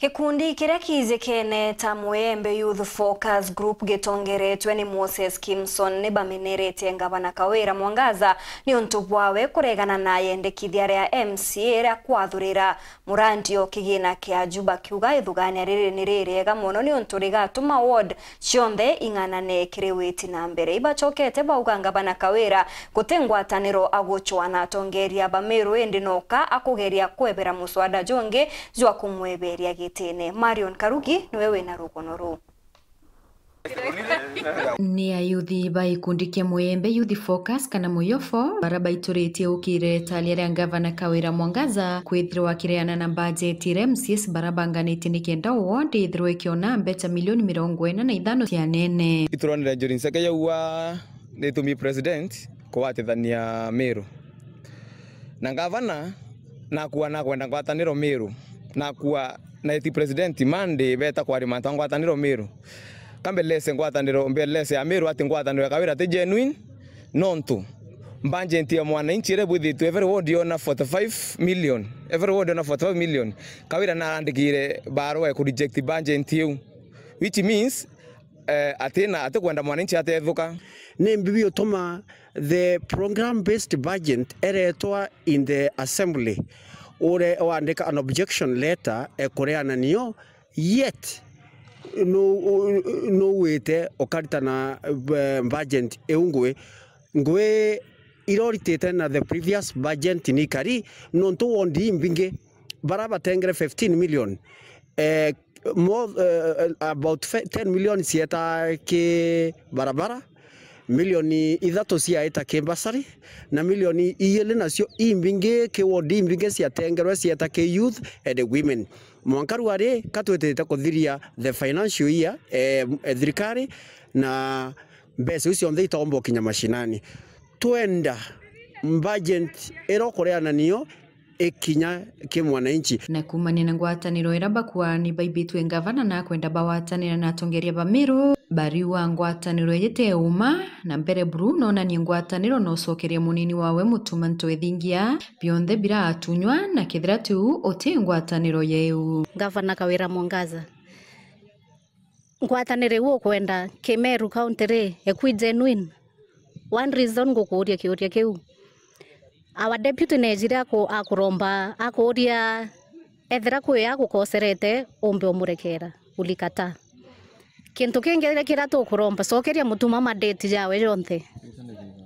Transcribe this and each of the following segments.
gikundi kiria kiizikene ta mwembe youth focus group gitongeretwe ni moses kimson ni bameneretie ngavana kawira mwangaza ni untu bwawe kuregana na yendekithia ria mca ria kwathurira murandio kigina kia juba kiuga ithugania riri ni ririega muno ni untu rigatuma ward cionthe ing'anane kiriwiti na mbere ibacokete bauga ngavana kawira guti ngwataniro aguchwa na atongeria bamiru indi noka akugeria kwebera muswada jungi jwa kumweberia Gitine. Marion Karugi ni wewe na rũgano ni ayuthi ba ikundi kä mwembe youth focus kana muyofo baraba baitå ukire talia aria ngavana kawira mwangaza kwithirwa akireana na budget remsis bara banganätie nä kenda wonde ithirwo ikiona mbeca milioni mirongo ena na ithano cia nene ituronire njuri nceke yaua nä tumi president kuwatithania miru na ngavana nakua nakwenda ngwatanirwo miru mä nakua na eti presidenti mande beta kwa rimanta ngwa kwarimanto kambe miru ngwa ngwataniro mbelese ya miru ati ngwataniro ya kawira te genuine nontu mbanje ntia mwana mwananchi buthi bwithitu every ward yona 45 million every word yona 45 million kawira baro barua ku reject banje ntia which means eh, atina atikwenda mwananchi atethuka ne mbibi otoma the program based budget eretwa in the assembly ure wandika an objection letter ekureananio yet nuwite no, na e, budget eungwe ngwe iroritite na the previous budget nikari nontu wondi mbinge batengere 15 million eh, more, uh, e, about 10 million sieta ke barabara milioni ithatu cia eta kimbasari na milioni igili nacio imbingi kiwondi imbingi ciatengerwe cieta ki youth and women mwanka rä u arä kuthiria the financial year eh, eh, thirikari na mbeca icio nthe itombo kinya mashinani twenda budget irokoreananio ikinya kä mwananchi na kumania na ngwatanä iraba kuwa nä ngavana na kwenda bawatanä na atongeria ba bariwa ngwataniro yete uma na mbere bruno na ni ngwataniro no cokeria munini wawe mutuma ntwethingia bionthe atunywa na kithira tiu uti ngwataniro yeu ngavana kawira mongaza ngwataniro iu kwenda kemeru county re ekwi genuine one reason ngukuuria kiuria kiu our deputy nejire akuromba akuria ethera kwi agukocerete umbe umurekera ulikata kintu kingi kira tukuromba cokeria mutuma madate jawe yonte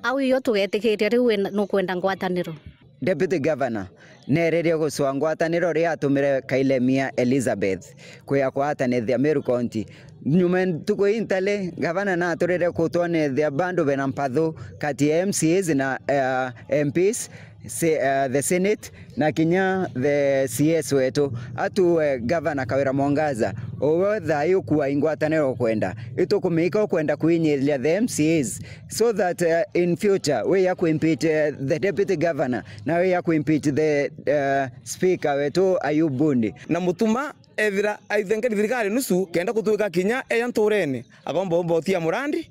au iyo tugetikiria riu nukwenda ngwataniro Deputy Governor neeririo gucwa ngwataniro riatumire Kailemia Elizabeth kwi the Meru County nyuma tuko intale gavana na atorere kutone the bando bena mpathu kati ya MCAs na uh, eh, MPs se, uh, the Senate na kinya the CS wetu atu uh, gavana Kawira Mwangaza owe thayo kuwa ingwatanero kwenda kumika kwenda kuinyelia the MCAs so that uh, in future we ya kuimpeach uh, eh, the deputy governor na we ya kuimpeach the uh, speaker wetu Ayub Bundi na mutuma ethira aithengeri thirikari nusu kenda kutuika kinya eya nturene agomba mbotia murandi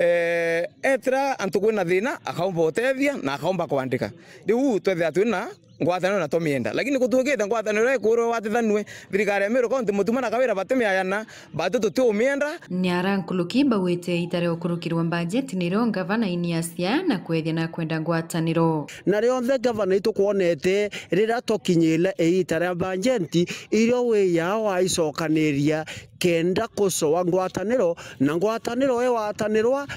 Eh, etira antu kwina thina akaumba utethia na akaumba kwandika ru twetha twina ngwatanio natmena lainigutukite ngwataniro krwatithanuehirikaria mutumanakawira atimayana bat tutiumienda naranuluibauiteita ria ukurukirwae nirogavanainiaciaa nakwethia nakwenda ngwataniro na rionthe gavanaitukuonete rira takinyia ita riabaget irio wia waicokaniria kenda kosoa ngwataniro na ngwataniro e watanirwa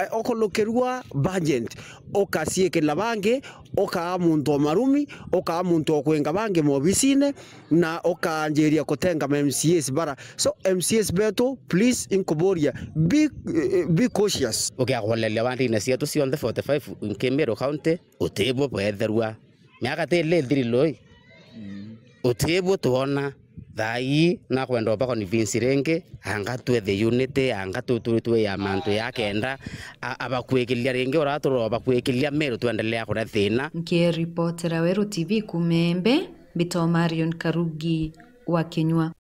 eh, okolukirua budget okasiikirira bangi okaa muntu omarumi okaa muntu okwenga bangi mobisine na okanjeria kutenga ma MCS bara so MCS betu please inkuboria be, eh, be cautious ukiagwalele wandine ciatu cionthe 45 nkimiru county utibwo bwetherua miaka tili thiri loi mm. utibwo twona thai nakwenda ubakoni vinc ringi angatwethe unity angattwia mantu ya kenda abakwikiria ringi uraturwa bakwikiria mary twendele ya kura thina nkirepotra weru tv kuumambe bitomarion karugi wa kinyua